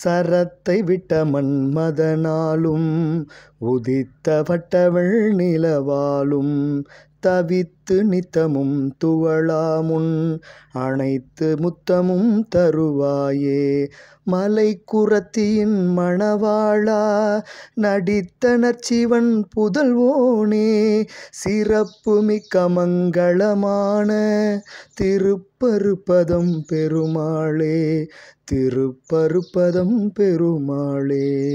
சரத்தை விட்ட மன்மதனாலும் உதித்த வட்டவள் நிலவாலும் தவித்து நித்தமும் துவளாமுன் அனைத்து முத்தமும் தருவாயே மலை குரத்தியின் மணவாளா நடித்த சிவன் புதல்வோனே சிறப்பு மிக்க மங்களமான திருப்பருப்பதம் பெருமாளே திருப்பருப்பதம் பெருமாளே